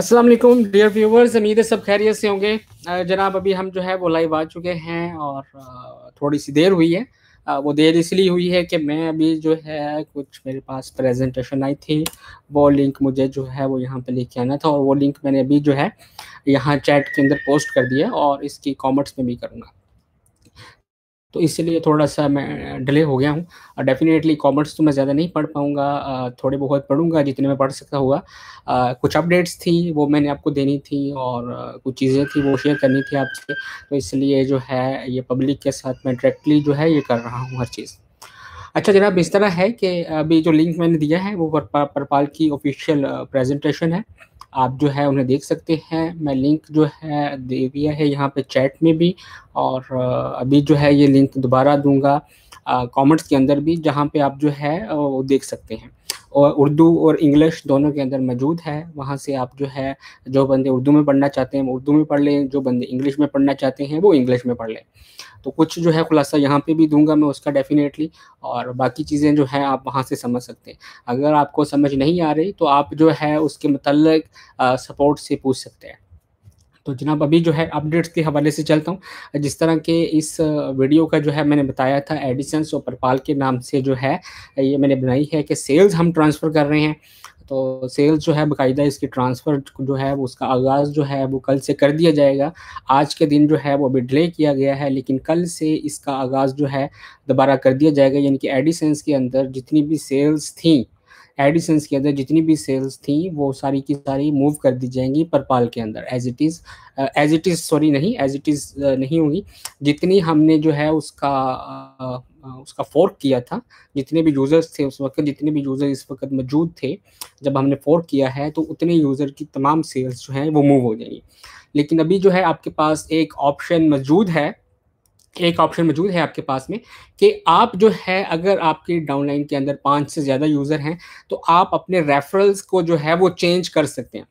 अस्सलाम वालेकुम dear viewers उम्मीद है सब खैरियत से होंगे जनाब अभी हम जो है वो लाइव आ चुके हैं और थोड़ी सी देर हुई है वो देर इसलिए हुई है कि मैं अभी जो है कुछ मेरे पास प्रेजेंटेशन आई थी वो लिंक मुझे जो है वो यहाँ पे लेके आना था और वो लिंक मैंने अभी जो है यहाँ चैट के अंदर पोस्ट कर दिया और इसकी कॉमेंट्स में भी करूँगा तो इसलिए थोड़ा सा मैं डिले हो गया हूँ और डेफिनेटली कॉमर्स तो मैं ज़्यादा नहीं पढ़ पाऊँगा थोड़े बहुत पढ़ूँगा जितने मैं पढ़ सकता हुआ कुछ अपडेट्स थी वो मैंने आपको देनी थी और कुछ चीज़ें थी वो शेयर करनी थी आपसे तो इसलिए जो है ये पब्लिक के साथ मैं डायरेक्टली जो है ये कर रहा हूँ हर चीज़ अच्छा जनाब इस तरह है कि अभी जो लिंक मैंने दिया है वो परपाल की ऑफिशियल प्रेजेंटेशन है आप जो है उन्हें देख सकते हैं मैं लिंक जो है दे दिया है यहाँ पे चैट में भी और अभी जो है ये लिंक दोबारा दूंगा कमेंट्स के अंदर भी जहाँ पे आप जो है वो देख सकते हैं और उर्दू और इंग्लिश दोनों के अंदर मौजूद है वहाँ से आप जो है जो बंदे उर्दू में पढ़ना चाहते हैं वो उर्दू में पढ़ लें जो बंदे इंग्लिश में पढ़ना चाहते हैं वो इंग्लिश में पढ़ लें तो कुछ जो है खुलासा यहाँ पे भी दूंगा मैं उसका डेफिनेटली और बाकी चीज़ें जो है आप वहाँ से समझ सकते हैं अगर आपको समझ नहीं आ रही तो आप जो है उसके मतलब सपोर्ट से पूछ सकते हैं तो जनाब अभी जो है अपडेट्स के हवाले से चलता हूँ जिस तरह के इस वीडियो का जो है मैंने बताया था एडिसन्स और के नाम से जो है ये मैंने बनाई है कि सेल्स हम ट्रांसफ़र कर रहे हैं तो सेल्स जो है बाकायदा इसकी ट्रांसफ़र जो है वो उसका आगाज़ जो है वो कल से कर दिया जाएगा आज के दिन जो है वो अभी डिले किया गया है लेकिन कल से इसका आगाज़ जो है दोबारा कर दिया जाएगा यानी कि एडिसन्स के अंदर जितनी भी सेल्स थी एडिशन के अंदर जितनी भी सेल्स थी वो सारी की सारी मूव कर दी जाएंगी परपाल के अंदर as it is as it is sorry नहीं एज इट इज़ नहीं होगी जितनी हमने जो है उसका uh, uh उसका फोर्क किया था जितने भी यूज़र्स थे उस वक्त जितने भी यूज़र इस वक्त मौजूद थे जब हमने फोर्क किया है तो उतने यूज़र की तमाम सेल्स जो हैं वो मूव हो जाएंगी लेकिन अभी जो है आपके पास एक ऑप्शन मौजूद है एक ऑप्शन मौजूद है आपके पास में कि आप जो है अगर आपके डाउनलाइन के अंदर पाँच से ज़्यादा यूज़र हैं तो आप अपने रेफरल्स को जो है वो चेंज कर सकते हैं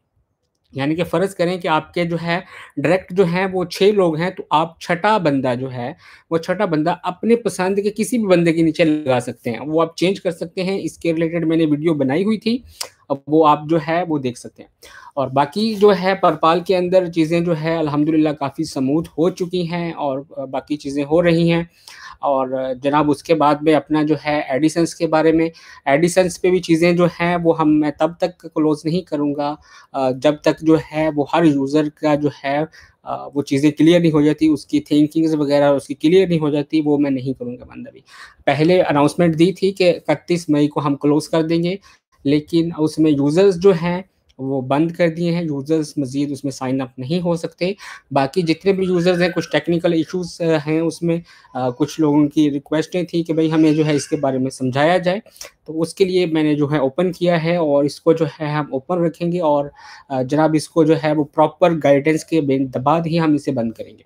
यानी कि फ़र्ज़ करें कि आपके जो है डायरेक्ट जो हैं वो छः लोग हैं तो आप छठा बंदा जो है वो छठा बंदा अपने पसंद के किसी भी बंदे के नीचे लगा सकते हैं वो आप चेंज कर सकते हैं इसके रिलेटेड मैंने वीडियो बनाई हुई थी अब वो आप जो है वो देख सकते हैं और बाकी जो है परपाल के अंदर चीज़ें जो है अल्हम्दुलिल्लाह काफ़ी समूथ हो चुकी हैं और बाकी चीज़ें हो रही हैं और जनाब उसके बाद में अपना जो है एडिसन्स के बारे में एडिसन्स पे भी चीज़ें जो हैं वो हम मैं तब तक क्लोज़ नहीं करूँगा जब तक जो है वो हर यूज़र का जो है वो चीज़ें क्लियर नहीं हो जाती उसकी थिंकिंग्स वगैरह उसकी क्लियर नहीं हो जाती वो मैं नहीं करूँगा बंदा भी पहले अनाउंसमेंट दी थी कि इकतीस मई को हम क्लोज़ कर देंगे लेकिन उसमें यूज़र्स जो हैं वो बंद कर दिए हैं यूज़र्स मज़ीद उसमें साइन अप नहीं हो सकते बाकी जितने भी यूज़र्स हैं कुछ टेक्निकल इश्यूज हैं उसमें आ, कुछ लोगों की रिक्वेस्टें थी कि भाई हमें जो है इसके बारे में समझाया जाए तो उसके लिए मैंने जो है ओपन किया है और इसको जो है हम ओपन रखेंगे और जनाब इसको जो है वो प्रॉपर गाइडेंस के बाद ही हम इसे बंद करेंगे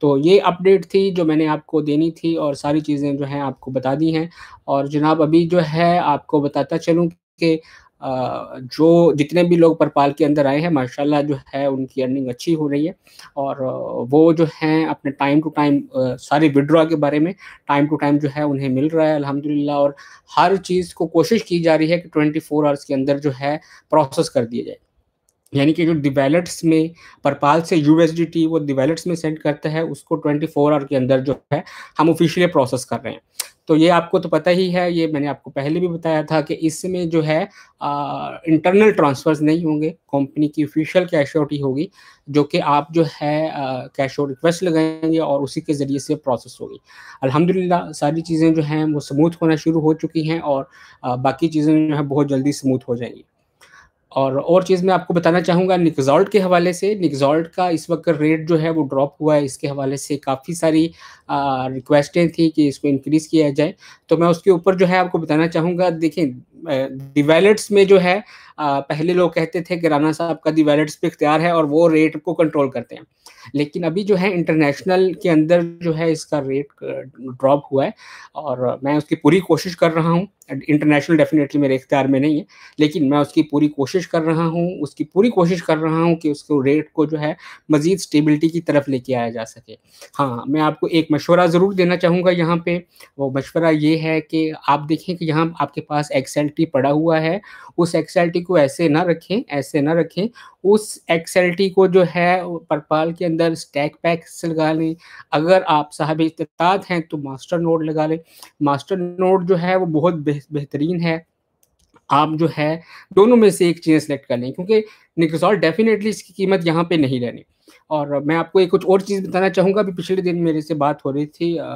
तो ये अपडेट थी जो मैंने आपको देनी थी और सारी चीज़ें जो हैं आपको बता दी हैं और जनाब अभी जो है आपको बताता चलूँ के जो जितने भी लोग परपाल के अंदर आए हैं माशाल्लाह जो है उनकी अर्निंग अच्छी हो रही है और वो जो हैं अपने टाइम टू टाइम सारे विड्रॉ के बारे में टाइम टू टाइम जो है उन्हें मिल रहा है अल्हम्दुलिल्लाह और हर चीज़ को कोशिश की जा रही है कि ट्वेंटी फोर आवर्स के अंदर जो है प्रोसेस कर दिया जाए यानी कि जो डिवेलट्स में परपाल से यू वो डिवेलट्स में सेंड करता है उसको ट्वेंटी फोर आवर के अंदर जो है हम ऑफिशियली प्रोसेस कर रहे हैं तो ये आपको तो पता ही है ये मैंने आपको पहले भी बताया था कि इसमें जो है इंटरनल ट्रांसफर्स नहीं होंगे कंपनी की ऑफिशियल कैश आउट होगी जो कि आप जो है कैश आउट रिक्वेस्ट लगाएंगे और उसी के ज़रिए से प्रोसेस होगी अल्हम्दुलिल्लाह सारी चीज़ें जो हैं वो स्मूथ होना शुरू हो चुकी हैं और आ, बाकी चीज़ें जो है बहुत जल्दी स्मूथ हो जाएंगी और और चीज़ मैं आपको बताना चाहूँगा निकजॉल्ट के हवाले से निकजॉल्ट का इस वक्त रेट जो है वो ड्रॉप हुआ है इसके हवाले से काफ़ी सारी रिक्वेस्टें थी कि इसको इंक्रीज़ किया जाए तो मैं उसके ऊपर जो है आपको बताना चाहूँगा देखें डिवेलेट्स में जो है आ, पहले लोग कहते थे कि राना साहब का डिवेलेट्स पे इख्तियार है और वो रेट को कंट्रोल करते हैं लेकिन अभी जो है इंटरनेशनल के अंदर जो है इसका रेट ड्रॉप हुआ है और मैं उसकी पूरी कोशिश कर रहा हूँ इंटरनेशनल डेफिनेटली मेरे इख्तियार में नहीं है लेकिन मैं उसकी पूरी कोशिश कर रहा हूँ उसकी पूरी कोशिश कर रहा हूँ कि उसको रेट को जो है मज़ीद स्टेबिलिटी की तरफ लेके आया जा सके हाँ मैं आपको एक मशवरा ज़रूर देना चाहूँगा यहाँ पर वो मशवरा ये है कि आप देखें कि यहाँ आपके पास एक्सएल टी पड़ा हुआ है उस एक्सएल टी को ऐसे ना रखें ऐसे ना रखें उस एक्सएल को जो है पर्पाल के अंदर स्टैक पैक से लगा लें अगर आप साहब इस्तात हैं तो मास्टर नोड लगा लें मास्टर नोड जो है वो बहुत बेहतरीन है आप जो है दोनों में से एक चीज़ सेलेक्ट कर लें क्योंकि निकसॉल डेफिनेटली इसकी कीमत यहाँ पे नहीं रहनी और मैं आपको एक कुछ और चीज़ बताना चाहूँगा अभी पिछले दिन मेरे से बात हो रही थी आ,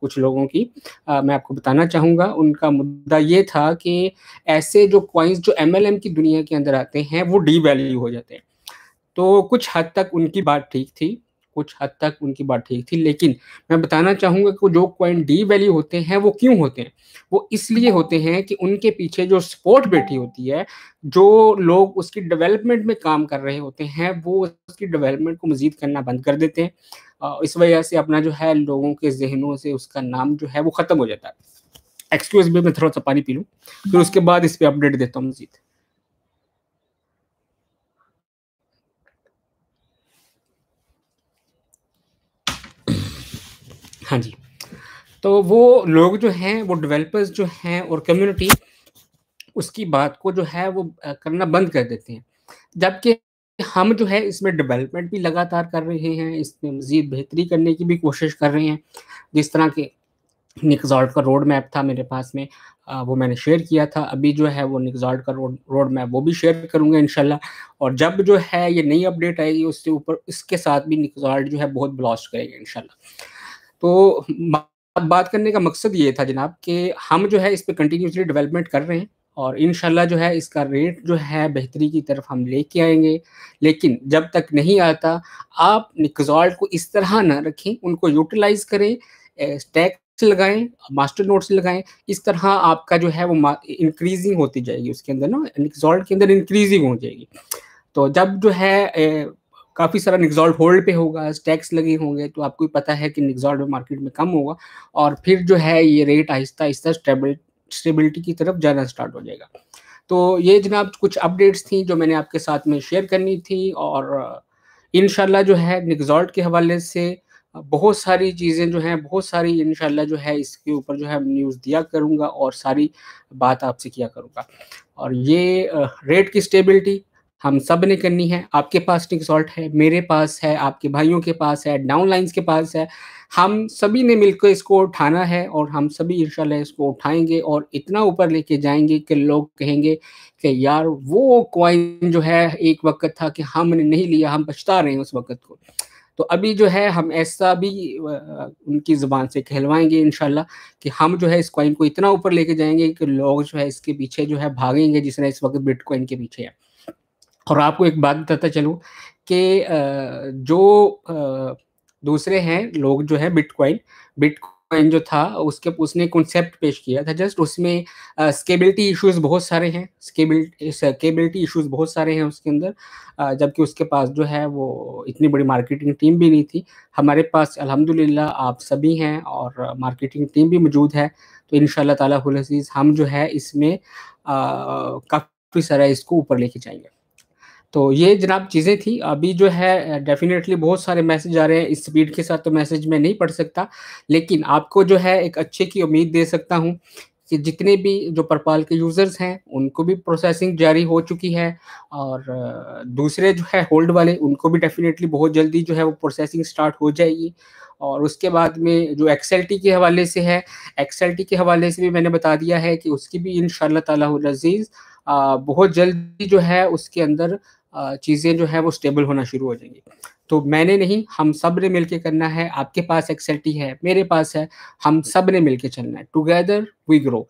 कुछ लोगों की आ, मैं आपको बताना चाहूँगा उनका मुद्दा ये था कि ऐसे जो कॉइन्स जो एम की दुनिया के अंदर आते हैं वो डी वैल्यू हो जाते हैं तो कुछ हद तक उनकी बात ठीक थी कुछ हद तक उनकी बात ठीक थी लेकिन मैं बताना चाहूंगा कि जो क्वाइन डी वैल्यू होते हैं वो क्यों होते हैं वो इसलिए होते हैं कि उनके पीछे जो सपोर्ट बैठी होती है जो लोग उसकी डेवलपमेंट में काम कर रहे होते हैं वो उसकी डेवलपमेंट को मजीद करना बंद कर देते हैं इस वजह से अपना जो है लोगों के जहनों से उसका नाम जो है वो ख़त्म हो जाता है एक्सक्यूज भी मैं थोड़ा सा पानी पी लूँ फिर हाँ। उसके बाद इस पर अपडेट देता हूँ मजीद हाँ जी तो वो लोग जो हैं वो डेवलपर्स जो हैं और कम्युनिटी उसकी बात को जो है वो करना बंद कर देते हैं जबकि हम जो है इसमें डेवलपमेंट भी लगातार कर रहे हैं इसमें मज़ीद बेहतरी करने की भी कोशिश कर रहे हैं जिस तरह के निकजॉल्ट का रोड मैप था मेरे पास में आ, वो मैंने शेयर किया था अभी जो है वो निकजॉल्ट का रोड रोड मैप वो भी शेयर करूँगा इनशाला और जब जो है ये नई अपडेट आएगी उसके ऊपर इसके साथ भी निकजॉल्ट जो है बहुत ब्लास्ट करेगा इनशाला तो बात करने का मकसद ये था जनाब कि हम जो है इस पर कंटिन्यूसली डेवलपमेंट कर रहे हैं और इन जो है इसका रेट जो है बेहतरी की तरफ हम लेके आएंगे लेकिन जब तक नहीं आता आप निकजॉल्ट को इस तरह ना रखें उनको यूटिलाइज करें टैक्स लगाएं मास्टर नोट्स लगाएं इस तरह आपका जो है वो इंक्रीजिंग होती जाएगी उसके अंदर ना निकजॉल्ट के अंदर इंक्रीजिंग हो जाएगी तो जब जो है काफ़ी सारा निगजॉल्ट होल्ड पे होगा टैक्स लगे होंगे तो आपको पता है कि निगजॉल्ट मार्केट में कम होगा और फिर जो है ये रेट आहिस्ता आहिस्ता स्टेबिल स्टेबिलिटी की तरफ जाना स्टार्ट हो जाएगा तो ये जनाब कुछ अपडेट्स थी जो मैंने आपके साथ में शेयर करनी थी और uh, इन जो है निगजॉल्ट के हवाले से uh, बहुत सारी चीज़ें जो हैं बहुत सारी इन जो है इसके ऊपर जो है न्यूज़ दिया करूँगा और सारी बात आपसे किया करूँगा और ये रेट uh, की स्टेबिलिटी हम सब ने करनी है आपके पास टिक सॉल्ट है मेरे पास है आपके भाइयों के पास है डाउन लाइन्स के पास है हम सभी ने मिलकर इसको उठाना है और हम सभी इंशाल्लाह इसको उठाएंगे और इतना ऊपर लेके जाएंगे कि लोग कहेंगे कि यार वो क्वाइन जो है एक वक्त था कि हमने नहीं लिया हम पछता रहे हैं उस वक्त को तो अभी जो है हम ऐसा भी उनकी जबान से कहलवाएंगे इन कि हम जो है इस क्वाइन को इतना ऊपर लेके जाएंगे कि लोग जो है इसके पीछे जो है भागेंगे जिस तरह इस वक्त बिटकॉइन के पीछे है और आपको एक बात बताता चलूँ कि जो दूसरे हैं लोग जो है बिटकॉइन बिटकॉइन जो था उसके उसने कॉन्सेप्ट पेश किया था जस्ट उसमें स्केबिलिटी इश्यूज बहुत सारे हैं स्केबिलिटी इश्यूज बहुत सारे हैं उसके अंदर जबकि उसके पास जो है वो इतनी बड़ी मार्केटिंग टीम भी नहीं थी हमारे पास अल्हम्दुलिल्लाह आप सभी हैं और मार्केटिंग टीम भी मौजूद है तो इन शाह हम जो है इसमें काफ़ी सारा इसको ऊपर लेके जाएंगे तो ये जनाब चीज़ें थी अभी जो है डेफिनेटली बहुत सारे मैसेज आ रहे हैं इस स्पीड के साथ तो मैसेज मैं नहीं पढ़ सकता लेकिन आपको जो है एक अच्छे की उम्मीद दे सकता हूँ कि जितने भी जो परपाल के यूज़र्स हैं उनको भी प्रोसेसिंग जारी हो चुकी है और दूसरे जो है होल्ड वाले उनको भी डेफिनेटली बहुत जल्दी जो है वो प्रोसेसिंग स्टार्ट हो जाएगी और उसके बाद में जो एक्सएल के हवाले से है एक्सएल के हवाले से भी मैंने बता दिया है कि उसकी भी इन शजीज़ बहुत जल्दी जो है उसके अंदर चीज़ें जो है वो स्टेबल होना शुरू हो जाएंगी तो मैंने नहीं हम सब ने मिल करना है आपके पास एक्सएलटी है मेरे पास है हम सब ने मिल चलना है टुगेदर वी ग्रो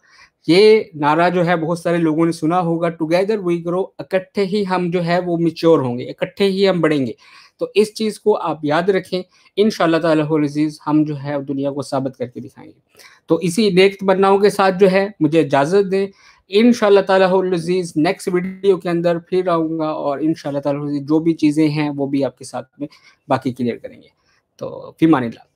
ये नारा जो है बहुत सारे लोगों ने सुना होगा टुगेदर वी ग्रो इकट्ठे ही हम जो है वो मिच्योर होंगे इकट्ठे ही हम बढ़ेंगे तो इस चीज़ को आप याद रखें इन शजीज़ हम जो है दुनिया को साबित करके दिखाएंगे तो इसी नेक बननाओं के साथ जो है मुझे इजाज़त दें इन शजीज़ नेक्स्ट वीडियो के अंदर फिर आऊँगा और इन जो भी चीज़ें हैं वो भी आपके साथ में बाकी क्लियर करेंगे तो फिर ला